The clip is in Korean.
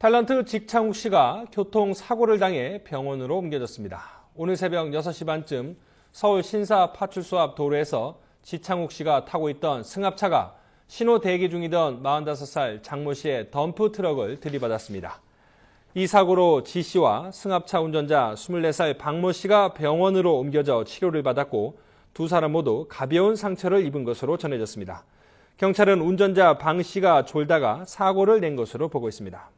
탤런트 직창욱 씨가 교통사고를 당해 병원으로 옮겨졌습니다. 오늘 새벽 6시 반쯤 서울 신사 파출소 앞 도로에서 지창욱 씨가 타고 있던 승합차가 신호 대기 중이던 45살 장모 씨의 덤프 트럭을 들이받았습니다. 이 사고로 지 씨와 승합차 운전자 24살 박모 씨가 병원으로 옮겨져 치료를 받았고 두 사람 모두 가벼운 상처를 입은 것으로 전해졌습니다. 경찰은 운전자 방 씨가 졸다가 사고를 낸 것으로 보고 있습니다.